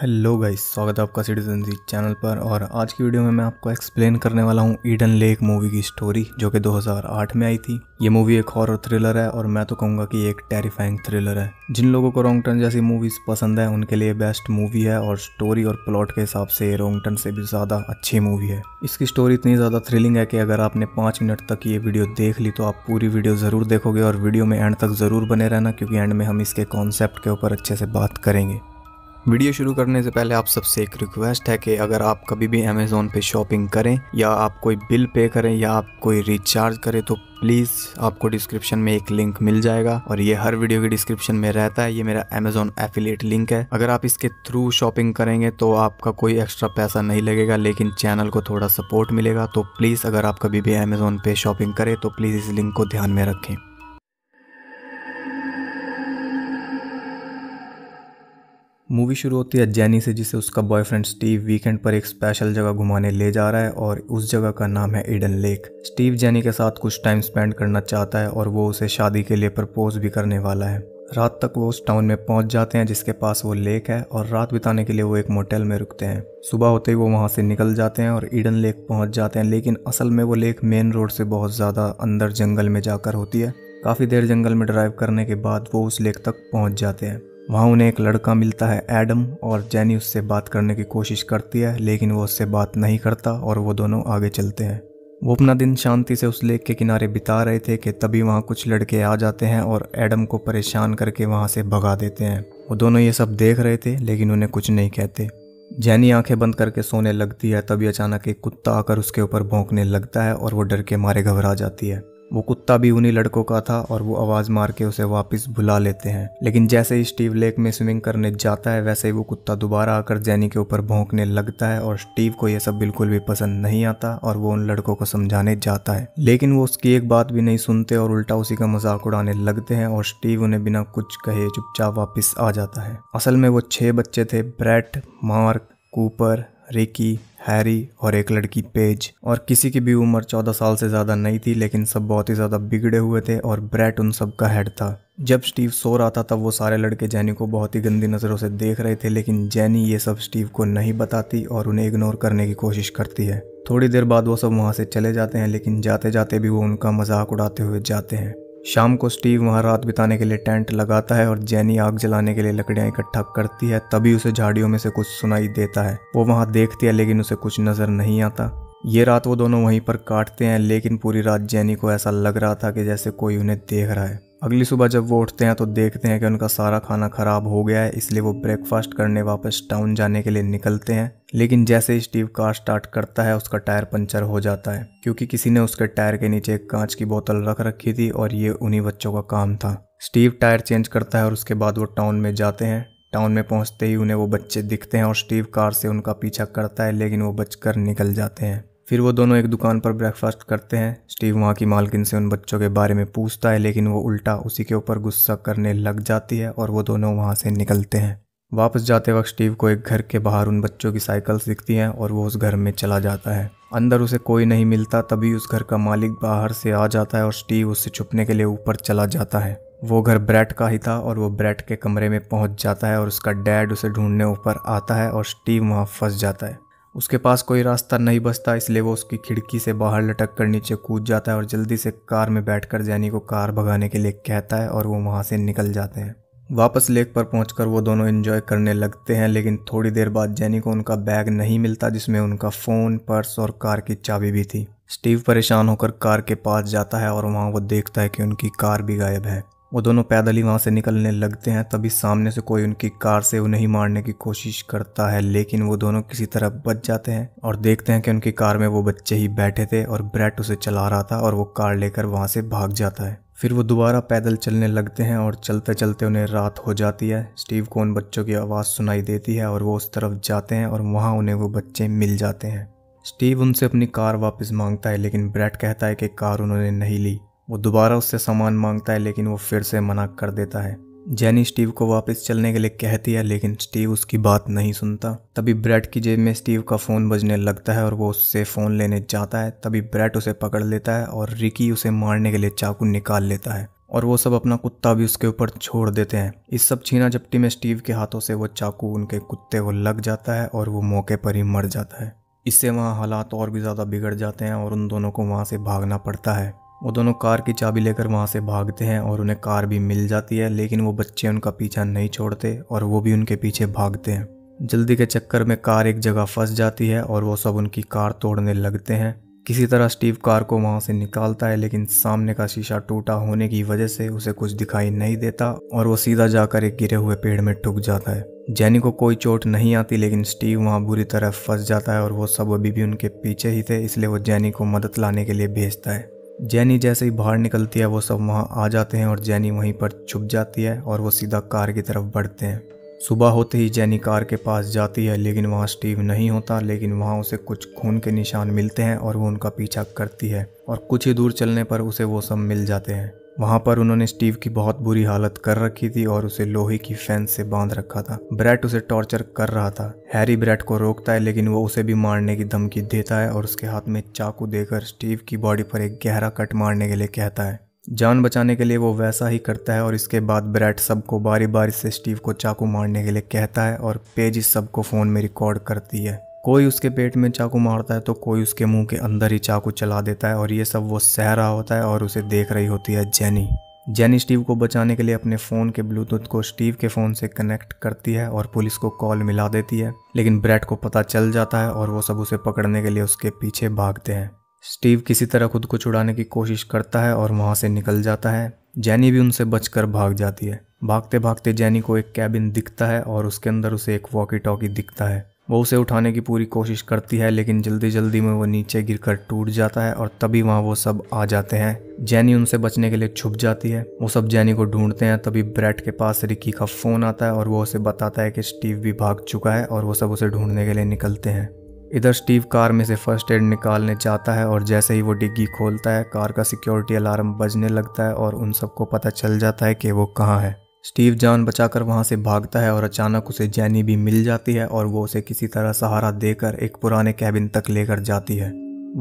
hello guys स्वागत है आपका सिटीजन जी चैनल पर और आज की वीडियो में मैं आपको एक्सप्लेन करने वाला हूँ ईडन लेक मूवी की स्टोरी जो कि 2008 में आई थी ये मूवी एक हॉरर थ्रिलर है और मैं तो कहूँगा कि एक टेरिफाइंग थ्रिलर है जिन लोगों को रोंग टर्न जैसी मूवीज़ पसंद है उनके लिए बेस्ट मूवी है और स्टोरी और प्लॉट के हिसाब से रोंग टर्न से भी ज़्यादा अच्छी मूवी है इसकी स्टोरी इतनी ज़्यादा थ्रिलिंग है कि अगर आपने पाँच मिनट तक ये वीडियो देख ली तो आप पूरी वीडियो ज़रूर देखोगे और वीडियो में एंड तक ज़रूर बने रहना क्योंकि एंड में हम इसके कॉन्सेप्ट के ऊपर अच्छे से बात करेंगे वीडियो शुरू करने से पहले आप सबसे एक रिक्वेस्ट है कि अगर आप कभी भी अमेज़ोन पे शॉपिंग करें या आप कोई बिल पे करें या आप कोई रिचार्ज करें तो प्लीज़ आपको डिस्क्रिप्शन में एक लिंक मिल जाएगा और ये हर वीडियो के डिस्क्रिप्शन में रहता है ये मेरा अमेजोन एफिलेट लिंक है अगर आप इसके थ्रू शॉपिंग करेंगे तो आपका कोई एक्स्ट्रा पैसा नहीं लगेगा लेकिन चैनल को थोड़ा सपोर्ट मिलेगा तो प्लीज़ अगर आप कभी भी अमेजोन पे शॉपिंग करें तो प्लीज़ इस लिंक को ध्यान में रखें मूवी शुरू होती है जैनी से जिसे उसका बॉयफ्रेंड स्टीव वीकेंड पर एक स्पेशल जगह घुमाने ले जा रहा है और उस जगह का नाम है ईडन लेक स्टीव जैनी के साथ कुछ टाइम स्पेंड करना चाहता है और वो उसे शादी के लिए प्रपोज भी करने वाला है रात तक वो उस टाउन में पहुंच जाते हैं जिसके पास वो लेक है और रात बिताने के लिए वो एक मोटेल में रुकते हैं सुबह होते ही वो वहाँ से निकल जाते हैं और ईडन लेक पहुँच जाते हैं लेकिन असल में वो लेक मेन रोड से बहुत ज़्यादा अंदर जंगल में जाकर होती है काफ़ी देर जंगल में ड्राइव करने के बाद वो उस लेक तक पहुँच जाते हैं वहाँ उन्हें एक लड़का मिलता है एडम और जैनी उससे बात करने की कोशिश करती है लेकिन वो उससे बात नहीं करता और वो दोनों आगे चलते हैं वो अपना दिन शांति से उस लेक के किनारे बिता रहे थे कि तभी वहाँ कुछ लड़के आ जाते हैं और एडम को परेशान करके वहाँ से भगा देते हैं वो दोनों ये सब देख रहे थे लेकिन उन्हें कुछ नहीं कहते जैनी आंखें बंद करके सोने लगती है तभी अचानक एक कुत्ता आकर उसके ऊपर भौंकने लगता है और वो डर के मारे घबरा जाती है वो कुत्ता भी उन्हीं लड़कों का था और वो आवाज़ मार के उसे वापस बुला लेते हैं लेकिन जैसे ही स्टीव लेक में स्विमिंग करने जाता है वैसे ही वो कुत्ता दोबारा आकर जैनी के ऊपर भोंकने लगता है और स्टीव को यह सब बिल्कुल भी पसंद नहीं आता और वो उन लड़कों को समझाने जाता है लेकिन वो उसकी एक बात भी नहीं सुनते और उल्टा उसी का मजाक उड़ाने लगते हैं और स्टीव उन्हें बिना कुछ कहे चुपचाप वापस आ जाता है असल में वो छः बच्चे थे Brett Mark Cooper Ricky Harry और एक लड़की पेज और किसी की भी उम्र चौदह साल से ज़्यादा नहीं थी लेकिन सब बहुत ही ज़्यादा बिगड़े हुए थे और ब्रेट उन सब का हेड था जब स्टीव सो रहा था तब वो सारे लड़के जैनी को बहुत ही गंदी नज़रों से देख रहे थे लेकिन जैनी ये सब स्टीव को नहीं बताती और उन्हें इग्नोर करने की कोशिश करती है थोड़ी देर बाद वो सब वहाँ से चले जाते हैं लेकिन जाते जाते भी वो उनका मजाक उड़ाते हुए जाते हैं शाम को स्टीव वहाँ रात बिताने के लिए टेंट लगाता है और जैनी आग जलाने के लिए लकड़ियाँ इकट्ठा करती है तभी उसे झाड़ियों में से कुछ सुनाई देता है वो वहाँ देखती है लेकिन उसे कुछ नजर नहीं आता ये रात वो दोनों वहीं पर काटते हैं लेकिन पूरी रात जैनी को ऐसा लग रहा था कि जैसे कोई उन्हें देख रहा है अगली सुबह जब वो उठते हैं तो देखते हैं कि उनका सारा खाना खराब हो गया है इसलिए वो ब्रेकफास्ट करने वापस टाउन जाने के लिए निकलते हैं लेकिन जैसे ही स्टीव कार स्टार्ट करता है उसका टायर पंचर हो जाता है क्योंकि किसी ने उसके टायर के नीचे एक कांच की बोतल रख रखी थी और ये उन्हीं बच्चों का काम था स्टीव टायर चेंज करता है और उसके बाद वो टाउन में जाते हैं टाउन में पहुंचते ही उन्हें वो बच्चे दिखते हैं और स्टीव कार से उनका पीछा करता है लेकिन वो बचकर निकल जाते हैं फिर वो दोनों एक दुकान पर ब्रेकफास्ट करते हैं स्टीव वहाँ की मालकिन से उन बच्चों के बारे में पूछता है लेकिन वो उल्टा उसी के ऊपर गुस्सा करने लग जाती है और वो दोनों वहाँ से निकलते हैं वापस जाते वक्त स्टीव को एक घर के बाहर उन बच्चों की साइकिल्स दिखती हैं और वो उस घर में चला जाता है अंदर उसे कोई नहीं मिलता तभी उस घर का मालिक बाहर से आ जाता है और स्टीव उससे छुपने के लिए ऊपर चला जाता है वो घर ब्रैट का ही था और वो ब्रैट के कमरे में पहुंच जाता है और उसका डैड उसे ढूंढने ऊपर आता है और स्टीव वहाँ फंस जाता है उसके पास कोई रास्ता नहीं बचता इसलिए वो उसकी खिड़की से बाहर लटक कर नीचे कूद जाता है और जल्दी से कार में बैठ कर जैनी को कार भगाने के लिए कहता है और वो वहाँ से निकल जाते हैं वापस लेक पर कर वो दोनों इन्जॉय करने लगते हैं लेकिन थोड़ी देर बाद जैनी को उनका बैग नहीं मिलता जिसमें उनका फ़ोन पर्स और कार की चाबी भी थी स्टीव परेशान होकर कार के पास जाता है और वहाँ वो देखता है कि उनकी कार भी गायब है वो दोनों पैदल ही वहाँ से निकलने लगते हैं तभी सामने से कोई उनकी कार से उन्हें ही मारने की कोशिश करता है लेकिन वो दोनों किसी तरह बच जाते हैं और देखते हैं कि उनकी कार में वो बच्चे ही बैठे थे और ब्रेट उसे चला रहा था और वो कार लेकर वहाँ से भाग जाता है फिर वो दोबारा पैदल चलने लगते हैं और चलते चलते उन्हें रात हो जाती है स्टीव को उन बच्चों की आवाज़ सुनाई देती है और वो उस तरफ जाते हैं और वहाँ उन्हें वो बच्चे मिल जाते हैं स्टीव उनसे अपनी कार वापस मांगता है लेकिन ब्रेट कहता है कि कार उन्होंने नहीं ली वो दोबारा उससे सामान मांगता है लेकिन वो फिर से मना कर देता है जैनी स्टीव को वापस चलने के लिए कहती है लेकिन स्टीव उसकी बात नहीं सुनता तभी ब्रेट की जेब में स्टीव का फ़ोन बजने लगता है और वो उससे फ़ोन लेने जाता है तभी ब्रेट उसे पकड़ लेता है और रिकी उसे मारने के लिए चाकू निकाल लेता है और वो सब अपना कुत्ता भी उसके ऊपर छोड़ देते हैं इस सब छीना झपटी में स्टीव के हाथों से वो चाकू उनके कुत्ते को लग जाता है और वो मौके पर ही मर जाता है इससे वहाँ हालात और भी ज़्यादा बिगड़ जाते हैं और उन दोनों को वहाँ से भागना पड़ता है वो दोनों कार की चाबी लेकर वहाँ से भागते हैं और उन्हें कार भी मिल जाती है लेकिन वो बच्चे उनका पीछा नहीं छोड़ते और वो भी उनके पीछे भागते हैं जल्दी के चक्कर में कार एक जगह फंस जाती है और वो सब उनकी कार तोड़ने लगते हैं किसी तरह स्टीव कार को वहाँ से निकालता है लेकिन सामने का शीशा टूटा होने की वजह से उसे कुछ दिखाई नहीं देता और वो सीधा जाकर एक गिरे हुए पेड़ में ठुक जाता है जैनी को कोई चोट नहीं आती लेकिन स्टीव वहाँ बुरी तरह फंस जाता है और वो सब अभी भी उनके पीछे ही थे इसलिए वो जैनी को मदद लाने के लिए भेजता है जैनी जैसे ही बाहर निकलती है वो सब वहाँ आ जाते हैं और जैनी वहीं पर छुप जाती है और वो सीधा कार की तरफ बढ़ते हैं सुबह होते ही जैनी कार के पास जाती है लेकिन वहाँ स्टीव नहीं होता लेकिन वहाँ उसे कुछ खून के निशान मिलते हैं और वो उनका पीछा करती है और कुछ ही दूर चलने पर उसे वो सब मिल जाते हैं वहां पर उन्होंने स्टीव की बहुत बुरी हालत कर रखी थी और उसे लोहे की फैन से बांध रखा था ब्रेट उसे टॉर्चर कर रहा था हैरी ब्रेट को रोकता है लेकिन वो उसे भी मारने की धमकी देता है और उसके हाथ में चाकू देकर स्टीव की बॉडी पर एक गहरा कट मारने के लिए कहता है जान बचाने के लिए वो वैसा ही करता है और इसके बाद ब्रैट सबको बारी बारी से स्टीव को चाकू मारने के लिए कहता है और पेजिस सबको फ़ोन में रिकॉर्ड करती है कोई उसके पेट में चाकू मारता है तो कोई उसके मुंह के अंदर ही चाकू चला देता है और ये सब वो सह रहा होता है और उसे देख रही होती है जेनी जेनी स्टीव को बचाने के लिए अपने फ़ोन के ब्लूटूथ को स्टीव के फ़ोन से कनेक्ट करती है और पुलिस को कॉल मिला देती है लेकिन ब्रैड को पता चल जाता है और वो सब उसे पकड़ने के लिए उसके पीछे भागते हैं स्टीव किसी तरह खुद को छुड़ाने की कोशिश करता है और वहाँ से निकल जाता है जैनी भी उनसे बचकर भाग जाती है भागते भागते जैनी को एक कैबिन दिखता है और उसके अंदर उसे एक वॉकी टॉकी दिखता है वो उसे उठाने की पूरी कोशिश करती है लेकिन जल्दी जल्दी में वो नीचे गिर टूट जाता है और तभी वहाँ वो सब आ जाते हैं जैनी उनसे बचने के लिए छुप जाती है वो सब जैनी को ढूंढते हैं तभी ब्रेट के पास रिकी का फ़ोन आता है और वो उसे बताता है कि स्टीव भी भाग चुका है और वो सब उसे ढूंढने के लिए निकलते हैं इधर स्टीव कार में से फर्स्ट एड निकालने जाता है और जैसे ही वो डिग्गी खोलता है कार का सिक्योरिटी अलार्म बजने लगता है और उन सबको पता चल जाता है कि वो कहाँ है स्टीव जान बचाकर वहाँ से भागता है और अचानक उसे जैनी भी मिल जाती है और वो उसे किसी तरह सहारा देकर एक पुराने कैबिन तक लेकर जाती है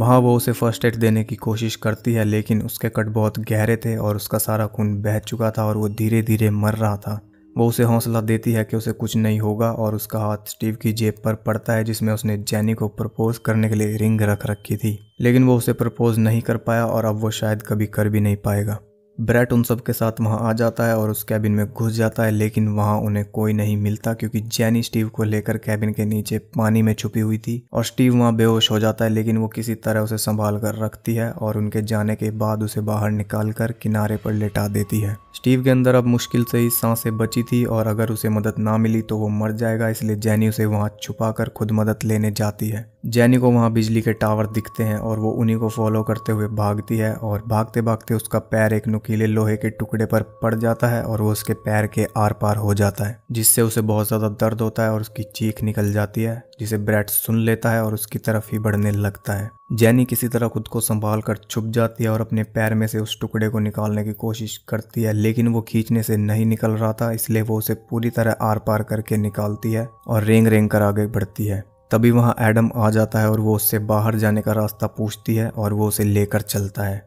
वहाँ वो उसे फर्स्ट एड देने की कोशिश करती है लेकिन उसके कट बहुत गहरे थे और उसका सारा खून बह चुका था और वो धीरे धीरे मर रहा था वो उसे हौसला देती है कि उसे कुछ नहीं होगा और उसका हाथ स्टीव की जेब पर पड़ता है जिसमें उसने जैनी को प्रपोज करने के लिए रिंग रख रखी थी लेकिन वो उसे प्रपोज नहीं कर पाया और अब वो शायद कभी कर भी नहीं पाएगा ब्रेट उन सब के साथ वहाँ आ जाता है और उस कैबिन में घुस जाता है लेकिन वहाँ उन्हें कोई नहीं मिलता क्योंकि जैनी स्टीव को लेकर कैबिन के नीचे पानी में छुपी हुई थी और स्टीव वहाँ बेहोश हो जाता है लेकिन वो किसी तरह उसे संभाल कर रखती है और उनके जाने के बाद उसे बाहर निकाल कर किनारे पर लेटा देती है स्टीव के अंदर अब मुश्किल से ही सांसें बची थी और अगर उसे मदद ना मिली तो वो मर जाएगा इसलिए जैनी उसे वहाँ छुपा कर खुद मदद लेने जाती है जैनी को वहाँ बिजली के टावर दिखते हैं और वो उन्हीं को फॉलो करते हुए भागती है और भागते भागते उसका पैर एक नुकीले लोहे के टुकड़े पर पड़ जाता है और वो उसके पैर के आर पार हो जाता है जिससे उसे बहुत ज़्यादा दर्द होता है और उसकी चीख निकल जाती है जिसे ब्रैट सुन लेता है और उसकी तरफ ही बढ़ने लगता है जैनी किसी तरह खुद को संभाल कर छुप जाती है और अपने पैर में से उस टुकड़े को निकालने की कोशिश करती है लेकिन वो खींचने से नहीं निकल रहा था इसलिए वो उसे पूरी तरह आर पार करके निकालती है और रेंग रेंग कर आगे बढ़ती है तभी वहाँ एडम आ जाता है और वो उससे बाहर जाने का रास्ता पूछती है और वो उसे लेकर चलता है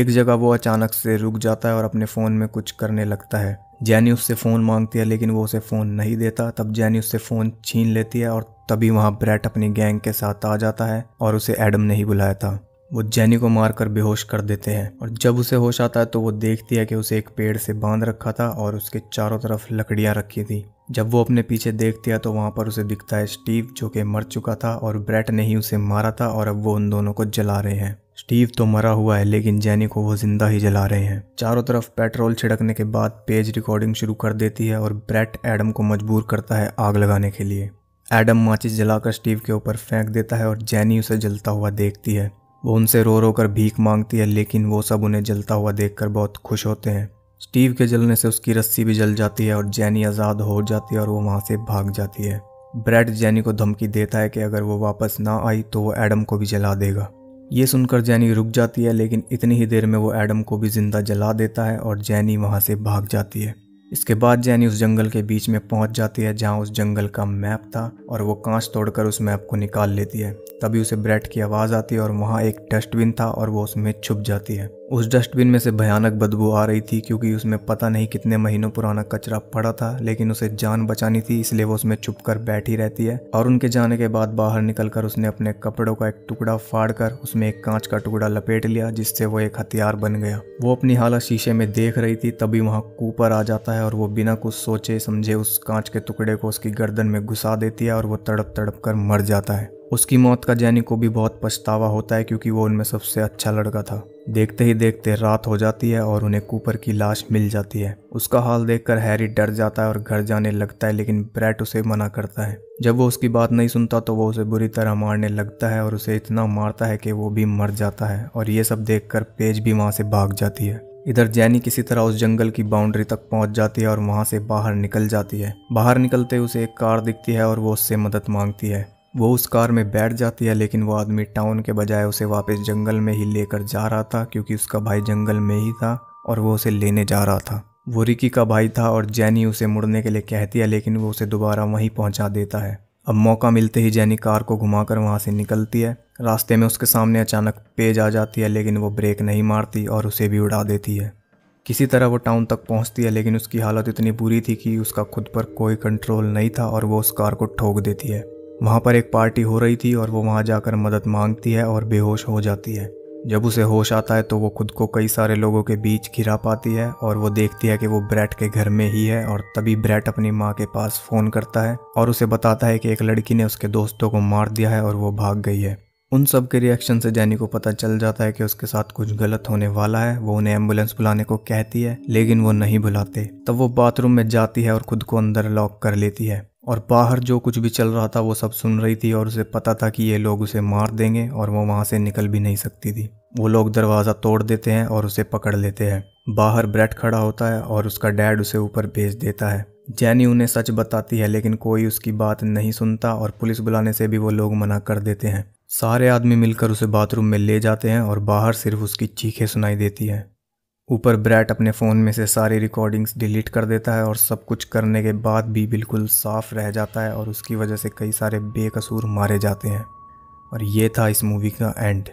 एक जगह वो अचानक से रुक जाता है और अपने फ़ोन में कुछ करने लगता है जैनी उससे फ़ोन मांगती है लेकिन वो उसे फ़ोन नहीं देता तब जैनी उससे फ़ोन छीन लेती है और तभी वहाँ ब्रैट अपनी गैंग के साथ आ जाता है और उसे एडम नहीं बुलाया था वो जैनी को मारकर बेहोश कर देते हैं और जब उसे होश आता है तो वो देखती है कि उसे एक पेड़ से बांध रखा था और उसके चारों तरफ लकड़ियाँ रखी थी जब वो अपने पीछे देखती है तो वहाँ पर उसे दिखता है स्टीव जो कि मर चुका था और ब्रैट ने ही उसे मारा था और अब वो उन दोनों को जला रहे हैं स्टीव तो मरा हुआ है लेकिन जैनी को वो जिंदा ही जला रहे हैं चारों तरफ पेट्रोल छिड़कने के बाद पेज रिकॉर्डिंग शुरू कर देती है और ब्रेट एडम को मजबूर करता है आग लगाने के लिए एडम माचिस जलाकर स्टीव के ऊपर फेंक देता है और जैनी उसे जलता हुआ देखती है वो उनसे रो रो कर भीख मांगती है लेकिन वो सब उन्हें जलता हुआ देख बहुत खुश होते हैं स्टीव के जलने से उसकी रस्सी भी जल जाती है और जैनी आज़ाद हो जाती है और वो वहाँ से भाग जाती है ब्रेड जैनी को धमकी देता है कि अगर वो वापस ना आई तो वो एडम को भी जला देगा ये सुनकर जैनी रुक जाती है लेकिन इतनी ही देर में वो एडम को भी जिंदा जला देता है और जैनी वहाँ से भाग जाती है इसके बाद जैनी उस जंगल के बीच में पहुंच जाती है जहां उस जंगल का मैप था और वो कांच तोड़कर उस मैप को निकाल लेती है तभी उसे ब्रेट की आवाज़ आती है और वहां एक डस्टबिन था और वो उसमें छुप जाती है उस डस्टबिन में से भयानक बदबू आ रही थी क्योंकि उसमें पता नहीं कितने महीनों पुराना कचरा पड़ा था लेकिन उसे जान बचानी थी इसलिए वो उसमें छुप कर बैठी रहती है और उनके जाने के बाद बाहर निकलकर उसने अपने कपड़ों का एक टुकड़ा फाड़ कर उसमें एक कांच का टुकड़ा लपेट लिया जिससे वो एक हथियार बन गया वो अपनी हालत शीशे में देख रही थी तभी वहाँ कूपर आ जाता है और वो बिना कुछ सोचे समझे उस कांच के टुकड़े को उसकी गर्दन में घुसा देती है और वो तड़प तड़प कर मर जाता है उसकी मौत का जैनी को भी बहुत पछतावा होता है क्योंकि वो उनमें सबसे अच्छा लड़का था देखते ही देखते रात हो जाती है और उन्हें कूपर की लाश मिल जाती है उसका हाल देखकर हैरी डर जाता है और घर जाने लगता है लेकिन ब्रैट उसे मना करता है जब वो उसकी बात नहीं सुनता तो वो उसे बुरी तरह मारने लगता है और उसे इतना मारता है कि वो भी मर जाता है और ये सब देख पेज भी वहाँ से भाग जाती है इधर जैनी किसी तरह उस जंगल की बाउंड्री तक पहुंच जाती है और वहां से बाहर निकल जाती है बाहर निकलते उसे एक कार दिखती है और वो उससे मदद मांगती है वो उस कार में बैठ जाती है लेकिन वो आदमी टाउन के बजाय उसे वापस जंगल में ही लेकर जा रहा था क्योंकि उसका भाई जंगल में ही था और वो उसे लेने जा रहा था वो रिकी का भाई था और जैनी उसे मुड़ने के लिए कहती है लेकिन वो उसे दोबारा वहीं पहुंचा देता है अब मौका मिलते ही जैनी कार को घुमाकर वहाँ से निकलती है रास्ते में उसके सामने अचानक पेज आ जाती है लेकिन वो ब्रेक नहीं मारती और उसे भी उड़ा देती है किसी तरह वो टाउन तक पहुंचती है लेकिन उसकी हालत इतनी बुरी थी कि उसका खुद पर कोई कंट्रोल नहीं था और वो उस कार को ठोक देती है वहाँ पर एक पार्टी हो रही थी और वो वहाँ जाकर मदद मांगती है और बेहोश हो जाती है जब उसे होश आता है तो वो खुद को कई सारे लोगों के बीच घिरा पाती है और वो देखती है कि वो ब्रैट के घर में ही है और तभी ब्रैट अपनी माँ के पास फ़ोन करता है और उसे बताता है कि एक लड़की ने उसके दोस्तों को मार दिया है और वो भाग गई है उन सब के रिएक्शन से जैनी को पता चल जाता है कि उसके साथ कुछ गलत होने वाला है वो उन्हें एम्बुलेंस बुलाने को कहती है लेकिन वो नहीं बुलाते तब वो बाथरूम में जाती है और खुद को अंदर लॉक कर लेती है और बाहर जो कुछ भी चल रहा था वो सब सुन रही थी और उसे पता था कि ये लोग उसे मार देंगे और वो वहाँ से निकल भी नहीं सकती थी वो लोग दरवाज़ा तोड़ देते हैं और उसे पकड़ लेते हैं बाहर ब्रेट खड़ा होता है और उसका डैड उसे ऊपर भेज देता है जैनी उन्हें सच बताती है लेकिन कोई उसकी बात नहीं सुनता और पुलिस बुलाने से भी वो लोग मना कर देते हैं सारे आदमी मिलकर उसे बाथरूम में ले जाते हैं और बाहर सिर्फ उसकी चीखें सुनाई देती हैं ऊपर ब्रैट अपने फ़ोन में से सारी रिकॉर्डिंग्स डिलीट कर देता है और सब कुछ करने के बाद भी बिल्कुल साफ रह जाता है और उसकी वजह से कई सारे बेकसूर मारे जाते हैं और ये था इस मूवी का एंड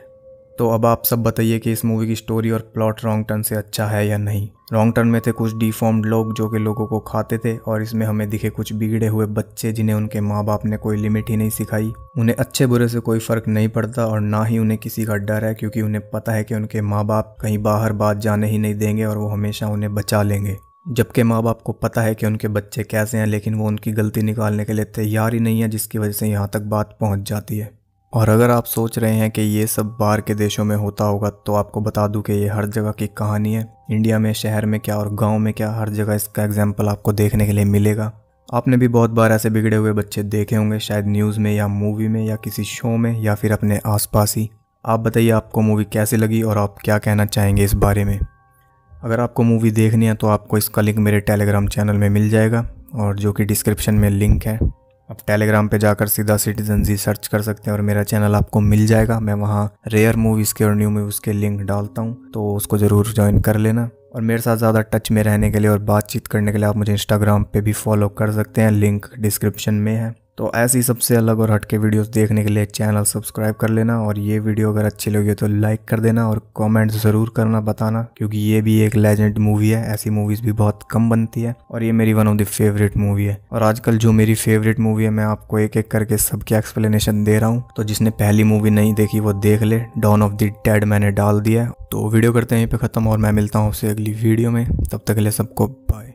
तो अब आप सब बताइए कि इस मूवी की स्टोरी और प्लॉट रॉन्ग टर्न से अच्छा है या नहीं रॉन्ग टर्न में थे कुछ डिफॉर्म्ड लोग जो कि लोगों को खाते थे और इसमें हमें दिखे कुछ बिगड़े हुए बच्चे जिन्हें उनके माँ बाप ने कोई लिमिट ही नहीं सिखाई उन्हें अच्छे बुरे से कोई फ़र्क नहीं पड़ता और ना ही उन्हें किसी का डर है क्योंकि उन्हें पता है कि उनके माँ बाप कहीं बाहर बात जाने ही नहीं देंगे और वो हमेशा उन्हें बचा लेंगे जबकि माँ बाप को पता है कि उनके बच्चे कैसे हैं लेकिन वो उनकी गलती निकालने के लिए तैयार ही नहीं है जिसकी वजह से यहाँ तक बात पहुँच जाती है और अगर आप सोच रहे हैं कि ये सब बाहर के देशों में होता होगा तो आपको बता दूं कि ये हर जगह की कहानी है इंडिया में शहर में क्या और गांव में क्या हर जगह इसका एग्जाम्पल आपको देखने के लिए मिलेगा आपने भी बहुत बार ऐसे बिगड़े हुए बच्चे देखे होंगे शायद न्यूज़ में या मूवी में या किसी शो में या फिर अपने आस ही आप बताइए आपको मूवी कैसी लगी और आप क्या कहना चाहेंगे इस बारे में अगर आपको मूवी देखनी है तो आपको इसका लिंक मेरे टेलीग्राम चैनल में मिल जाएगा और जो कि डिस्क्रिप्शन में लिंक है आप टेलीग्राम पे जाकर सीधा सिटीजन जी सर्च कर सकते हैं और मेरा चैनल आपको मिल जाएगा मैं वहाँ रेयर मूवीज़ के और न्यू मूवीज़ के लिंक डालता हूँ तो उसको ज़रूर ज्वाइन कर लेना और मेरे साथ ज़्यादा टच में रहने के लिए और बातचीत करने के लिए आप मुझे इंस्टाग्राम पे भी फॉलो कर सकते हैं लिंक डिस्क्रिप्शन में है तो ऐसी सबसे अलग और हटके वीडियोस देखने के लिए चैनल सब्सक्राइब कर लेना और ये वीडियो अगर अच्छी लगी हो तो लाइक कर देना और कमेंट ज़रूर करना बताना क्योंकि ये भी एक लेजेंड मूवी है ऐसी मूवीज़ भी बहुत कम बनती है और ये मेरी one of the favourite movie है और आजकल जो मेरी फेवरेट मूवी है मैं आपको एक एक करके सबकी एक्सप्लेनेशन दे रहा हूँ तो जिसने पहली मूवी नहीं देखी वो देख ले डॉन ऑफ द डेड मैंने डाल दिया तो वीडियो करते हैं यहीं पर ख़त्म और मैं मिलता हूँ उससे अगली वीडियो में तब तक के लिए सबको बाय